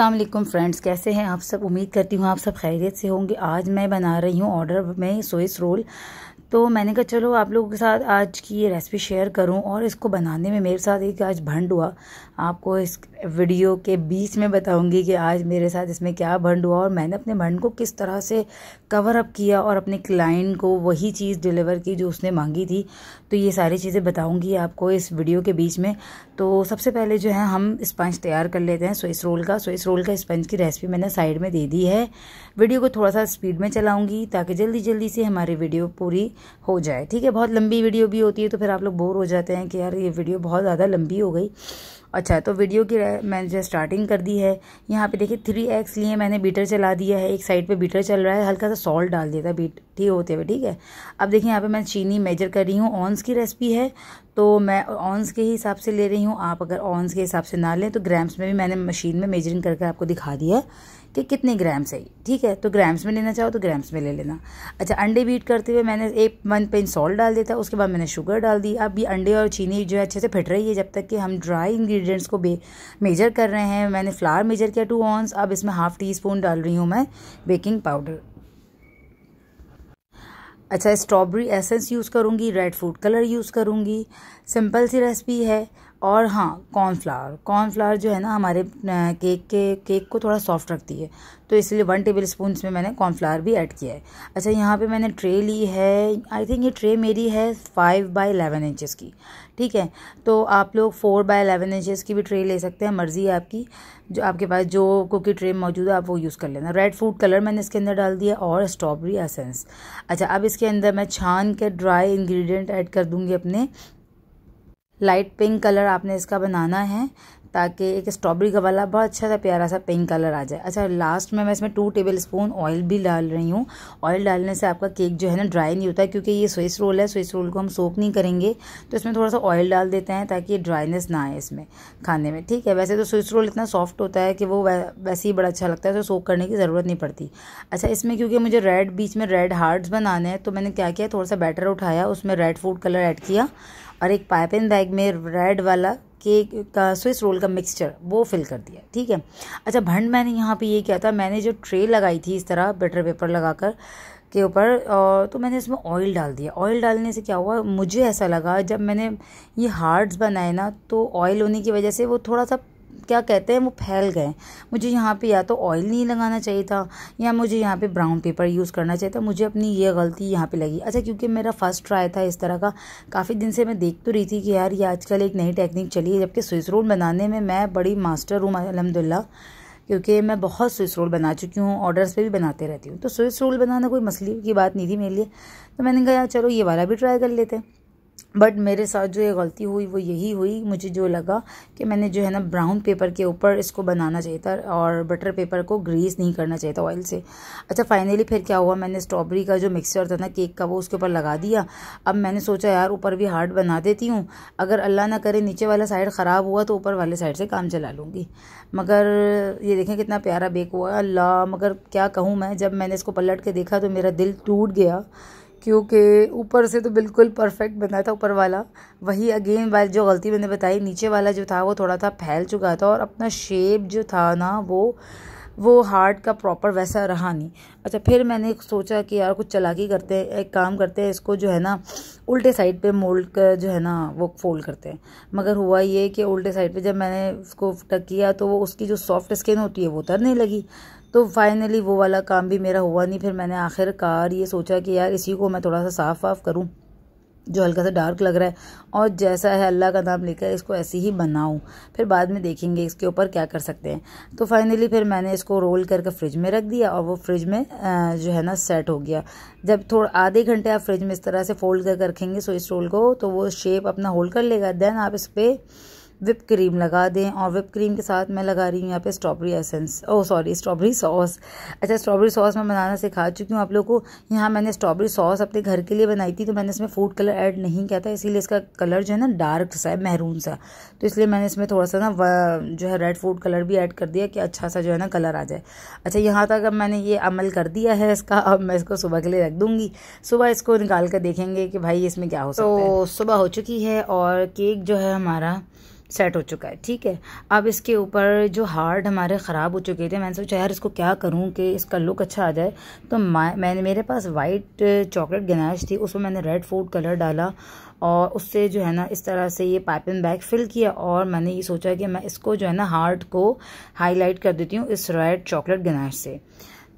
अल्लाम फ्रेंड्स कैसे हैं आप सब उम्मीद करती हूँ आप सब खैरियत से होंगे आज मैं बना रही हूँ ऑर्डर में सोइस रोल तो मैंने कहा चलो आप लोगों के साथ आज की ये रेसिपी शेयर करूं और इसको बनाने में मेरे साथ एक आज भंड हुआ आपको इस वीडियो के बीच में बताऊंगी कि आज मेरे साथ इसमें क्या भंड हुआ और मैंने अपने भंड को किस तरह से कवर अप किया और अपने क्लाइंट को वही चीज़ डिलीवर की जो उसने मांगी थी तो ये सारी चीज़ें बताऊँगी आपको इस वीडियो के बीच में तो सबसे पहले जो है हम स्पंज तैयार कर लेते हैं स्विस रोल का स्विस रोल का स्पंज की रेसिपी मैंने साइड में दे दी है वीडियो को थोड़ा सा स्पीड में चलाऊँगी ताकि जल्दी जल्दी से हमारी वीडियो पूरी हो जाए ठीक है बहुत लंबी वीडियो भी होती है तो फिर आप लोग बोर हो जाते हैं कि यार ये वीडियो बहुत ज़्यादा लंबी हो गई अच्छा तो वीडियो की मैंने जो स्टार्टिंग कर दी है यहाँ पे देखिए थ्री एक्स लिए मैंने बीटर चला दिया है एक साइड पे बीटर चल रहा है हल्का सा सॉल्ट डाल दिया था बीट ठीक होते हुए ठीक है अब देखिए यहाँ पे मैं चीनी मेजर कर रही हूँ ऑन्स की रेसिपी है तो मैं ऑन्स के हिसाब से ले रही हूँ आप अगर ऑन्स के हिसाब से ना लें तो ग्राम्स में भी मैंने मशीन में मेजरिंग करके आपको दिखा दिया है कि कितने ग्राम्स है ठीक है तो ग्राम्स में लेना चाहो तो ग्राम्स में ले लेना अच्छा अंडे बीट करते हुए मैंने एक वन पेन सॉल्ट डाल देता उसके बाद मैंने शुगर डाल दी अब ये अंडे और चीनी जो है अच्छे से फिट रही है जब तक कि हम ड्राई इंग्रेडिएंट्स को मेजर कर रहे हैं मैंने फ्लावर मेजर किया टू ऑन्स अब इसमें हाफ टी स्पून डाल रही हूँ मैं बेकिंग पाउडर अच्छा स्ट्रॉबेरी एसेंस यूज़ करूँगी रेड फूड कलर यूज़ करूँगी सिंपल सी रेसिपी है और हाँ कॉर्नफ्लावर कॉर्नफ्लावर जो है ना हमारे केक के केक को थोड़ा सॉफ्ट रखती है तो इसलिए वन टेबल स्पून में मैंने कॉर्नफ्लावर भी ऐड किया है अच्छा यहाँ पे मैंने ट्रे ली है आई थिंक ये ट्रे मेरी है फाइव बाई एलेवन इंचज़ की ठीक है तो आप लोग फोर बाई एलेवन इंचज़ की भी ट्रे ले सकते हैं मर्ज़ी है आपकी जो आपके पास जो कुकी ट्रे मौजूद है आप वो यूज़ कर लेना रेड फूड कलर मैंने इसके अंदर डाल दिया और स्ट्रॉबेरी एसेंस अच्छा अब इसके अंदर मैं छान के ड्राई इन्ग्रीडियंट ऐड कर दूँगी अपने लाइट पिंक कलर आपने इसका बनाना है ताकि एक स्ट्रॉबेरी का वाला बहुत अच्छा सा प्यारा सा पिंक कलर आ जाए अच्छा लास्ट में मैं इसमें टू टेबल स्पून ऑयल भी डाल रही हूँ ऑयल डालने से आपका केक जो है ना ड्राई नहीं होता क्योंकि ये स्विस रोल है स्विस रोल को हम सोक नहीं करेंगे तो इसमें थोड़ा सा ऑयल डाल देते हैं ताकि ड्राइनेस ना आए इसमें खाने में ठीक है वैसे तो स्विस रोल इतना सॉफ्ट होता है कि वो वैसे ही बड़ा अच्छा लगता है तो सोक करने की ज़रूरत नहीं पड़ती अच्छा इसमें क्योंकि मुझे रेड बीच में रेड हार्ट्स बनाने हैं तो मैंने क्या किया थोड़ा सा बैटर उठाया उसमें रेड फूड कलर ऐड किया और एक पाइपिन बैग में रेड वाला केक का स्विस रोल का मिक्सचर वो फिल कर दिया ठीक है अच्छा भंड मैंने यहाँ पे ये किया था मैंने जो ट्रे लगाई थी इस तरह बटर पेपर लगाकर के ऊपर तो मैंने इसमें ऑयल डाल दिया ऑयल डालने से क्या हुआ मुझे ऐसा लगा जब मैंने ये हार्ड्स बनाए ना तो ऑयल होने की वजह से वो थोड़ा सा क्या कहते हैं वो फैल गए मुझे यहाँ पे या तो ऑयल नहीं लगाना चाहिए था या मुझे यहाँ पे ब्राउन पेपर यूज़ करना चाहिए था मुझे अपनी ये गलती यहाँ पे लगी अच्छा क्योंकि मेरा फर्स्ट ट्राई था इस तरह का काफ़ी दिन से मैं देख तो रही थी कि यार ये आजकल एक नई टेक्निक चली है जबकि स्विस रोल बनाने में मैं बड़ी मास्टर हूँ अलहमदिल्ला क्योंकि मैं बहुत स्विस रोल बना चुकी हूँ ऑर्डर्स पर भी बनाते रहती हूँ तो स्विस रोल बनाना कोई मसले की बात नहीं थी मेरे लिए तो मैंने कहा यार चलो ये वाला भी ट्राई कर लेते हैं बट मेरे साथ जो ये गलती हुई वो यही हुई मुझे जो लगा कि मैंने जो है ना ब्राउन पेपर के ऊपर इसको बनाना चाहिए था और बटर पेपर को ग्रीस नहीं करना चाहिए था ऑयल से अच्छा फाइनली फिर क्या हुआ मैंने स्ट्रॉबेरी का जो मिक्सचर था ना केक का वो उसके ऊपर लगा दिया अब मैंने सोचा यार ऊपर भी हार्ड बना देती हूँ अगर अल्लाह ना करे नीचे वाला साइड ख़राब हुआ तो ऊपर वाले साइड से काम चला लूँगी मगर ये देखें कितना प्यारा बेक हुआ अल्लाह मगर क्या कहूँ मैं जब मैंने इसको पलट के देखा तो मेरा दिल टूट गया क्योंकि ऊपर से तो बिल्कुल परफेक्ट बना था ऊपर वाला वही अगेन वाल जो गलती मैंने बताई नीचे वाला जो था वो थोड़ा था फैल चुका था और अपना शेप जो था ना वो वो हार्ट का प्रॉपर वैसा रहा नहीं अच्छा फिर मैंने सोचा कि यार कुछ चलाकी करते हैं एक काम करते हैं इसको जो है ना उल्टे साइड पे मोल्ड कर जो है ना वो फोल्ड करते हैं मगर हुआ ये कि उल्टे साइड पे जब मैंने उसको टक किया तो वो उसकी जो सॉफ्ट स्किन होती है वो उतरने लगी तो फाइनली वो वाला काम भी मेरा हुआ नहीं फिर मैंने आखिरकार ये सोचा कि यार इसी को मैं थोड़ा सा साफ़ वाफ करूँ जो हल्का सा डार्क लग रहा है और जैसा है अल्लाह का नाम लेकर इसको ऐसे ही बनाऊँ फिर बाद में देखेंगे इसके ऊपर क्या कर सकते हैं तो फाइनली फिर मैंने इसको रोल करके फ्रिज में रख दिया और वो फ्रिज में जो है ना सेट हो गया जब थोड़ा आधे घंटे आप फ्रिज में इस तरह से फोल्ड करके रखेंगे सो इस रोल को तो वो शेप अपना होल्ड कर लेगा देन आप इस पर विप क्रीम लगा दें और विप क्रीम के साथ मैं लगा रही हूँ यहाँ पे strawberry essence oh sorry strawberry sauce अच्छा स्ट्रॉबेरी सॉस मैं बनाना सिखा चुकी हूँ आप लोगों को यहाँ मैंने स्ट्रॉबेरी सॉस अपने घर के लिए बनाई थी तो मैंने इसमें फूड कलर ऐड नहीं किया था इसीलिए इसका कलर जो है ना डार्क सा है महरून सा तो इसलिए मैंने इसमें थोड़ा सा ना जो है रेड फूड कलर भी ऐड कर दिया कि अच्छा सा जो है ना कलर आ जाए अच्छा यहाँ तक अब मैंने ये अमल कर दिया है इसका अब मैं इसको सुबह के लिए रख दूँगी सुबह इसको निकाल कर देखेंगे कि भाई इसमें क्या हो सकता है तो सुबह हो चुकी है और केक जो है हमारा सेट हो चुका है ठीक है अब इसके ऊपर जो हार्ड हमारे ख़राब हो चुके थे मैंने सोचा यार इसको क्या करूँ कि इसका लुक अच्छा आ जाए तो मैंने मेरे पास वाइट चॉकलेट गनाश थी उसमें मैंने रेड फूड कलर डाला और उससे जो है ना इस तरह से ये पाइपिंग बैग फिल किया और मैंने ये सोचा कि मैं इसको जो है ना हार्ट को हाईलाइट कर देती हूँ इस रेड चॉकलेट गनाश से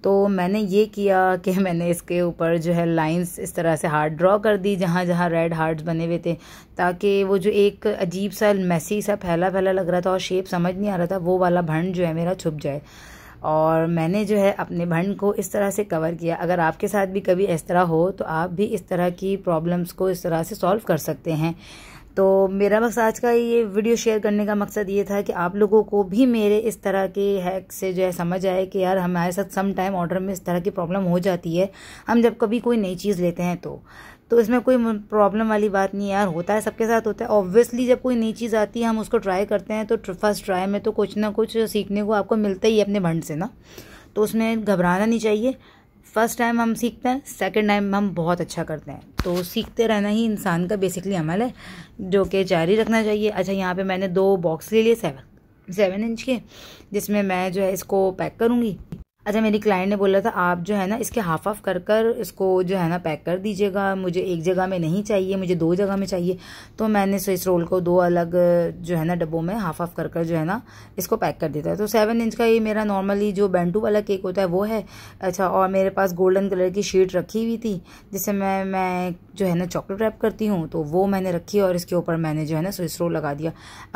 तो मैंने ये किया कि मैंने इसके ऊपर जो है लाइंस इस तरह से हार्ट ड्रॉ कर दी जहाँ जहाँ रेड हार्ट्स बने हुए थे ताकि वो जो एक अजीब सा मैसी सा फैला फैला लग रहा था और शेप समझ नहीं आ रहा था वो वाला भंड जो है मेरा छुप जाए और मैंने जो है अपने भंड को इस तरह से कवर किया अगर आपके साथ भी कभी इस तरह हो तो आप भी इस तरह की प्रॉब्लम्स को इस तरह से सॉल्व कर सकते हैं तो मेरा मकसद आज का ये वीडियो शेयर करने का मकसद ये था कि आप लोगों को भी मेरे इस तरह के हैक से जो है समझ आए कि यार हमारे साथ सम टाइम ऑर्डर में इस तरह की प्रॉब्लम हो जाती है हम जब कभी कोई नई चीज़ लेते हैं तो तो इसमें कोई प्रॉब्लम वाली बात नहीं यार होता है सबके साथ होता है ऑब्वियसली जब कोई नई चीज़ आती है हम उसको ट्राई करते हैं तो फर्स्ट ट्राई में तो कुछ ना कुछ सीखने को आपको मिलता ही है अपने भंड से ना तो उसमें घबराना नहीं चाहिए फर्स्ट टाइम हम सीखते हैं सेकेंड टाइम हम बहुत अच्छा करते हैं तो सीखते रहना ही इंसान का बेसिकली अमल है जो कि जारी रखना चाहिए अच्छा यहाँ पे मैंने दो बॉक्स ले लिए सेवन सेवन इंच के जिसमें मैं जो है इसको पैक करूँगी अच्छा मेरी क्लाइंट ने बोला था आप जो है ना इसके हाफ ऑफ कर कर इसको जो है ना पैक कर दीजिएगा मुझे एक जगह में नहीं चाहिए मुझे दो जगह में चाहिए तो मैंने स्विस रोल को दो अलग जो है ना डब्बों में हाफ ऑफ कर कर जो है ना इसको पैक कर देता है तो सेवन इंच का ये मेरा नॉर्मली जो बैंटू वाला केक होता है वो है अच्छा और मेरे पास गोल्डन कलर की शीट रखी हुई थी जिससे मैं मैं जो है ना चॉकलेट रैप करती हूँ तो वो मैंने रखी और इसके ऊपर मैंने जो है ना स्विस रोल लगा दिया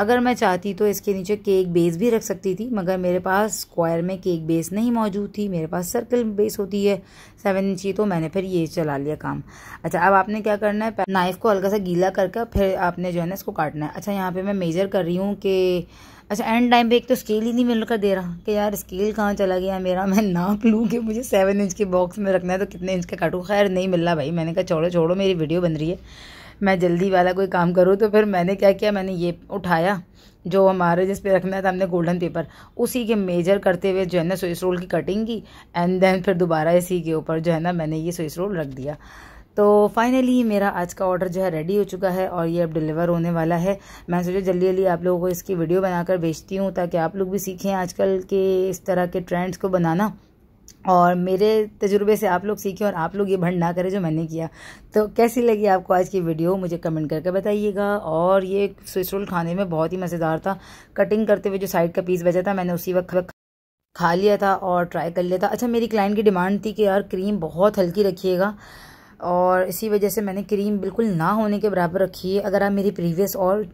अगर मैं चाहती तो इसके नीचे केक बेस भी रख सकती थी मगर मेरे पास स्क्वायर में केक बेस नहीं मौजूद मौजूद थी मेरे पास सर्कल बेस होती है सेवन इंच की तो मैंने फिर ये चला लिया काम अच्छा अब आपने क्या करना है नाइफ़ को हल्का सा गीला करके फिर आपने जो है ना इसको काटना है अच्छा यहाँ पे मैं मेज़र कर रही हूँ कि अच्छा एंड टाइम पे एक तो स्केल ही नहीं मिलकर दे रहा कि यार स्केल कहाँ चला गया मेरा मैं नाप लूँ कि मुझे सेवन इंच के बॉक्स में रखना है तो कितने इंच का काटूँ खैर नहीं मिल रहा भाई मैंने कहा छोड़ो छोड़ो मेरी वीडियो बन रही है मैं जल्दी वाला कोई काम करूँ तो फिर मैंने क्या किया मैंने ये उठाया जो हमारे जिस पे रखना था हमने गोल्डन पेपर उसी के मेजर करते हुए जो है ना सोइस रोल की कटिंग की एंड देन फिर दोबारा इसी के ऊपर जो है ना मैंने ये सोइस रोल रख दिया तो फाइनली मेरा आज का ऑर्डर जो है रेडी हो चुका है और ये अब डिलीवर होने वाला है मैं सोचा जल्दी जल्दी आप लोगों को इसकी वीडियो बनाकर भेजती हूँ ताकि आप लोग भी सीखें आजकल के इस तरह के ट्रेंड्स को बनाना और मेरे तजुर्बे से आप लोग सीखें और आप लोग ये भंड ना करें जो मैंने किया तो कैसी लगी आपको आज की वीडियो मुझे कमेंट करके बताइएगा और ये स्विस रोल खाने में बहुत ही मज़ेदार था कटिंग करते हुए जो साइड का पीस बचा था मैंने उसी वक्त खा लिया था और ट्राई कर लिया था अच्छा मेरी क्लाइंट की डिमांड थी कि यार क्रीम बहुत हल्की रखिएगा और इसी वजह से मैंने क्रीम बिल्कुल ना होने के बराबर रखी है अगर आप मेरी प्रीवियस और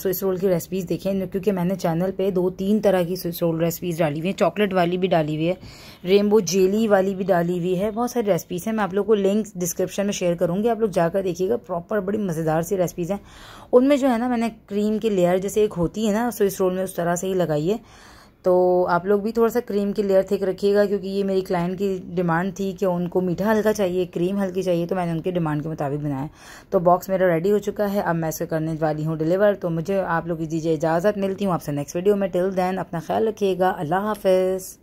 स्विस रोल की रेसिपीज़ देखें क्योंकि मैंने चैनल पे दो तीन तरह की स्विस रोल रेसिपीज़ डाली हुई हैं चॉकलेट वाली भी डाली हुई है रेनबो जेली वाली भी डाली हुई है बहुत सारी रेसिपीज़ हैं मैं आप लोग को लिंक डिस्क्रिप्शन में शेयर करूँगी आप लोग जाकर देखिएगा प्रॉपर बड़ी मज़ेदार सी रेसिपीज़ हैं उनमें जो है ना मैंने क्रीम की लेयर जैसे एक होती है ना स्विस रोल में उस तरह से ही लगाई है तो आप लोग भी थोड़ा सा क्रीम की लेयर थिक रखिएगा क्योंकि ये मेरी क्लाइंट की डिमांड थी कि उनको मीठा हल्का चाहिए क्रीम हल्की चाहिए तो मैंने उनकी डिमांड के मुताबिक बनाया तो बॉक्स मेरा रेडी हो चुका है अब मैं इसको करने वाली हूँ डिलीवर तो मुझे आप लोग दीजिए इजाज़त मिलती हूँ आपसे नेक्स्ट वीडियो में टिल दैन अपना ख्याल रखिएगा अल्लाह हाफिज़